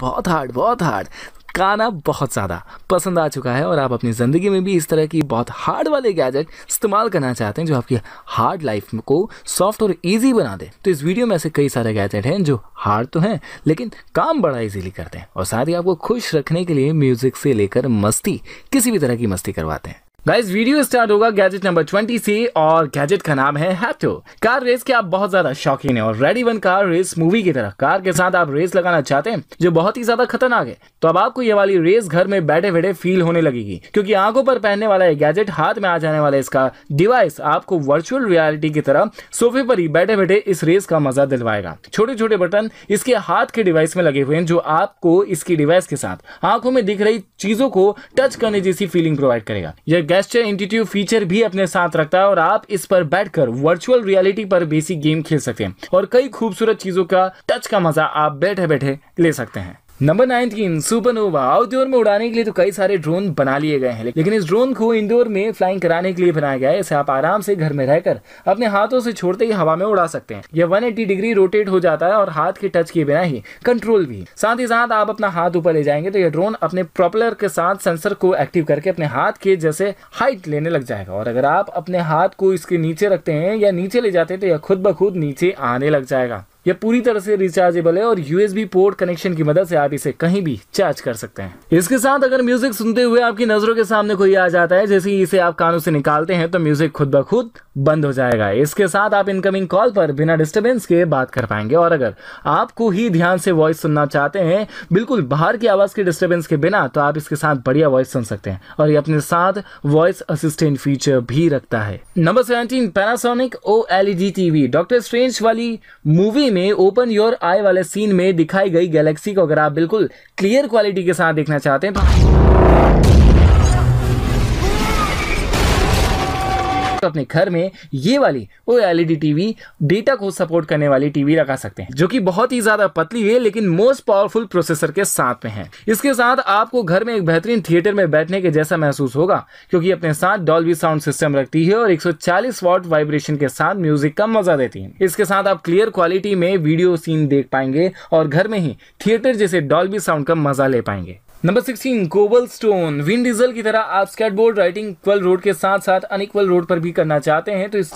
बहुत हार्ड बहुत हार्ड गाना बहुत ज़्यादा पसंद आ चुका है और आप अपनी ज़िंदगी में भी इस तरह की बहुत हार्ड वाले गैजेट इस्तेमाल करना चाहते हैं जो आपकी हार्ड लाइफ को सॉफ्ट और इजी बना दे तो इस वीडियो में ऐसे कई सारे गैजेट हैं जो हार्ड तो हैं लेकिन काम बड़ा इजीली करते हैं और साथ ही आपको खुश रखने के लिए म्यूज़िक से लेकर मस्ती किसी भी तरह की मस्ती करवाते हैं गाइस वीडियो स्टार्ट होगा गैजेट नंबर 20 से और गैजेट का नाम है हैटो कार रेस के आप बहुत ज्यादा शौकीन है और ready one car race movie की तरह कार के साथ आप रेस लगाना चाहते हैं जो बहुत ही ज्यादा खतरनाक है तो अब आपको ये वाली रेस घर में बैठे बैठे फील होने लगेगी क्योंकि आंखों पर पहनने वाला ये गैजेट हाथ में आ जाने वाला इसका डिवाइस आपको वर्चुअल रियालिटी की तरह सोफे पर ही बैठे बैठे इस रेस का मजा दिलवाएगा छोटे छोटे बटन इसके हाथ के डिवाइस में लगे हुए हैं जो आपको इसकी डिवाइस के साथ आंखों में दिख रही चीजों को टच करने जैसी फीलिंग प्रोवाइड करेगा यह गेस्टर इंटीट्यू फीचर भी अपने साथ रखता है और आप इस पर बैठकर वर्चुअल रियलिटी पर बेसिक गेम खेल सकते हैं और कई खूबसूरत चीजों का टच का मजा आप बैठे बैठे ले सकते हैं नंबर नाइनटीन सुपरनोवा आउटडोर में उड़ाने के लिए तो कई सारे ड्रोन बना लिए गए हैं लेकिन इस ड्रोन को इंडोर में फ्लाइंग कराने के लिए बनाया गया है इसे आप आराम से घर में रहकर अपने हाथों से छोड़ते ही हवा में उड़ा सकते हैं यह 180 डिग्री रोटेट हो जाता है और हाथ के टच के बिना ही कंट्रोल भी साथ ही साथ आप अपना हाथ ऊपर ले जाएंगे तो यह ड्रोन अपने प्रोपलर के साथ सेंसर को एक्टिव करके अपने हाथ के जैसे हाइट लेने लग जाएगा और अगर आप अपने हाथ को इसके नीचे रखते हैं या नीचे ले जाते हैं तो यह खुद ब खुद नीचे आने लग जाएगा यह पूरी तरह से रिचार्जेबल है और यूएसबी पोर्ट कनेक्शन की मदद से आप इसे कहीं भी चार्ज कर सकते हैं इसके साथ अगर म्यूजिक सुनते हुए आपकी नजरों के सामने कोई आ जाता है जैसे ही इसे आप कानों से निकालते हैं तो म्यूजिक खुद ब खुद बंद हो जाएगा इसके साथ आप इनकमिंग कॉल पर बिना डिस्टर्बेंस के बात कर पाएंगे और अगर आपको ही ध्यान से वॉइस सुनना चाहते हैं बिल्कुल बाहर की आवाज के डिस्टर्बेंस के बिना तो आप इसके साथ बढ़िया वॉइस सुन सकते हैं और ये अपने साथ वॉइस असिस्टेंट फीचर भी रखता है number seventeen Panasonic O LED TV Doctor Strange वाली मूवी में में ओपन योर आई वाले सीन में दिखाई गई गैलेक्सी को अगर आप बिल्कुल क्लियर क्वालिटी के साथ देखना चाहते हैं तो तो अपने घर में ये वाली ओ एल टीवी डेटा को सपोर्ट करने वाली टीवी लगा सकते हैं जो कि बहुत ही ज्यादा पतली है लेकिन मोस्ट पावरफुल प्रोसेसर के साथ में है इसके साथ आपको घर में एक बेहतरीन थिएटर में बैठने के जैसा महसूस होगा क्योंकि अपने साथ डॉल्बी साउंड सिस्टम रखती है और 140 वॉट वाइब्रेशन के साथ म्यूजिक का मजा देती है इसके साथ आप क्लियर क्वालिटी में वीडियो सीन देख पाएंगे और घर में ही थिएटर जैसे डॉल्बी साउंड का मजा ले पाएंगे नंबर सिक्सटीन गोबल स्टोन विंड डीजल की तरह आप स्केटबोर्ड राइडिंग इक्वल रोड के साथ साथ अनइक्वल रोड पर भी करना चाहते हैं तो इस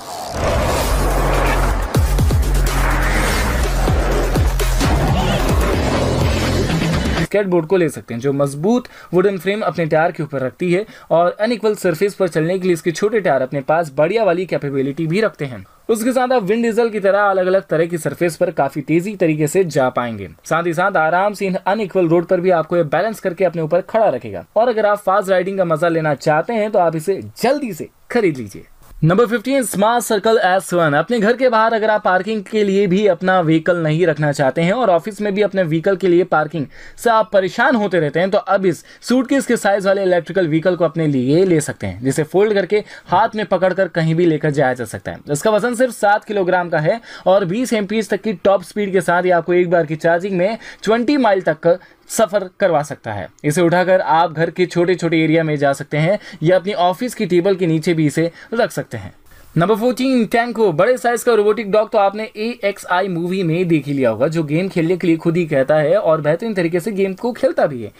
स्केट बोर्ड को ले सकते हैं जो मजबूत वुडन फ्रेम अपने टायर के ऊपर रखती है और अनइक्वल सरफेस पर चलने के लिए इसके छोटे टायर अपने पास बढ़िया वाली कैपेबिलिटी भी रखते हैं उसके साथ आप विंड डीजल की तरह अलग अलग तरह की सरफेस पर काफी तेजी तरीके से जा पाएंगे साथ ही साथ आराम से इन अनइक्वल रोड पर भी आपको ये बैलेंस करके अपने ऊपर खड़ा रखेगा और अगर आप फास्ट राइडिंग का मजा लेना चाहते हैं तो आप इसे जल्दी से खरीद लीजिए number fifteen smart circle S one अपने घर के बाहर अगर आप पार्किंग के लिए भी अपना व्हीकल नहीं रखना चाहते हैं और ऑफिस में भी अपने व्हीकल के लिए पार्किंग से आप परेशान होते रहते हैं तो अब इस सूट के इसके साइज वाले इलेक्ट्रिकल व्हीकल को अपने लिए ले सकते हैं जिसे फोल्ड करके हाथ में पकड़कर कहीं भी लेकर जाया जा सकता है इसका वजन सिर्फ सात किलोग्राम का है और बीस एम तक की टॉप स्पीड के साथ ही आपको एक बार की चार्जिंग में ट्वेंटी माइल तक सफ़र करवा सकता है इसे उठाकर आप घर के छोटे छोटे एरिया में जा सकते हैं या अपनी ऑफिस की टेबल के नीचे भी इसे रख सकते हैं नंबर फोर्टीन टैंको बड़े साइज का रोबोटिक डॉग तो आपने ए एक्स आई मूवी में देख ही लिया होगा जो गेम खेलने के लिए खुद ही कहता है और बेहतरीन तरीके से गेम को खेलता भी है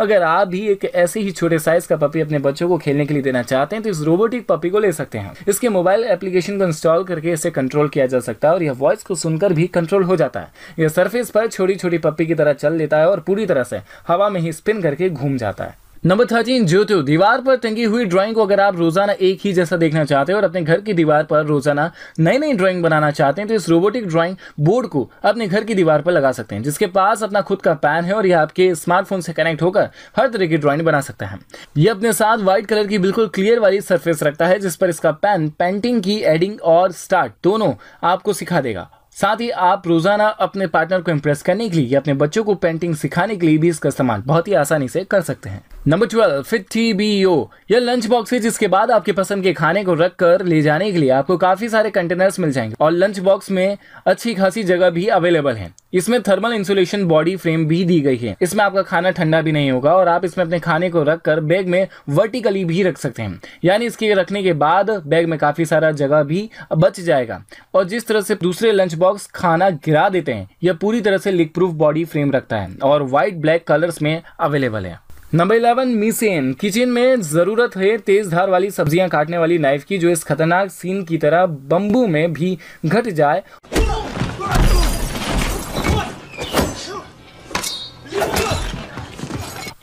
अगर आप भी एक ऐसे ही छोटे साइज का पपी अपने बच्चों को खेलने के लिए देना चाहते हैं तो इस रोबोटिक पपी को ले सकते हैं इसके मोबाइल एप्लीकेशन को इंस्टॉल करके इसे कंट्रोल किया जा सकता है और यह वॉइस को सुनकर भी कंट्रोल हो जाता है यह सरफेस पर छोटी छोटी पप्पी की तरह चल लेता है और पूरी तरह से हवा में ही स्पिन करके घूम जाता है नंबर थर्टीन ज्योतु दीवार पर टंगी हुई ड्राइंग को अगर आप रोजाना एक ही जैसा देखना चाहते हैं और अपने घर की दीवार पर रोजाना नई नई ड्राइंग बनाना चाहते हैं तो इस रोबोटिक ड्राइंग बोर्ड को अपने घर की दीवार पर लगा सकते हैं जिसके पास अपना खुद का पैन है और यह आपके स्मार्टफोन से कनेक्ट होकर हर तरह की ड्राइंग बना सकता है यह अपने साथ व्हाइट कलर की बिल्कुल क्लियर वाली सर्फेस रखता है जिस पर इसका पैन पेंटिंग की एडिंग और स्टार्ट दोनों आपको सिखा देगा साथ ही आप रोजाना अपने पार्टनर को इम्प्रेस करने के लिए या अपने बच्चों को पेंटिंग सिखाने के लिए भी इसका इस्तेमाल बहुत ही आसानी से कर सकते हैं नंबर ट्वेल्व फिटी बी ओ यह लंच बॉक्स है जिसके बाद आपके पसंद के खाने को रख कर ले जाने के लिए आपको काफी सारे कंटेनर्स मिल जाएंगे और लंच बॉक्स में अच्छी खासी जगह भी अवेलेबल है इसमें थर्मल इंसुलेशन बॉडी फ्रेम भी दी गई है इसमें आपका खाना ठंडा भी नहीं होगा और आप इसमें अपने खाने को रखकर बैग में वर्टिकली भी रख सकते हैं यानी इसके रखने के बाद बैग में काफ़ी सारा जगह भी बच जाएगा और जिस तरह से दूसरे लंच बॉक्स खाना गिरा देते हैं यह पूरी तरह से लिक प्रूफ बॉडी फ्रेम रखता है और व्हाइट ब्लैक कलर्स में अवेलेबल है नंबर इलेवन मिसेन किचन में ज़रूरत है तेज धार वाली सब्जियां काटने वाली नाइफ की जो इस खतरनाक सीन की तरह बम्बू में भी घट जाए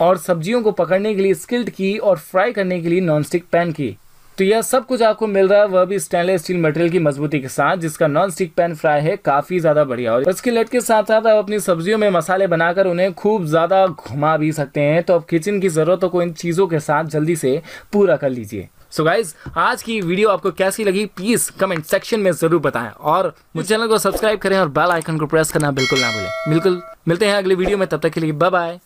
और सब्जियों को पकड़ने के लिए स्किल्ड की और फ्राई करने के लिए नॉनस्टिक पैन की तो यह सब कुछ आपको मिल रहा है वह भी स्टेनलेस स्टील मटेरियल की मजबूती के साथ जिसका नॉन स्टिक पैन फ्राई है काफी ज्यादा बढ़िया और इसके लट के साथ साथ आप अपनी सब्जियों में मसाले बनाकर उन्हें खूब ज्यादा घुमा भी सकते हैं तो आप किचन की जरूरतों को इन चीजों के साथ जल्दी से पूरा कर लीजिए सो so गाइज आज की वीडियो आपको कैसी लगी प्लीज कमेंट सेक्शन में जरूर बताए और मुझे चैनल को सब्सक्राइब करें और बेल आइकन को प्रेस करना बिल्कुल ना भूलें बिल्कुल मिलते हैं अगले वीडियो में तब तक के लिए बाय बाय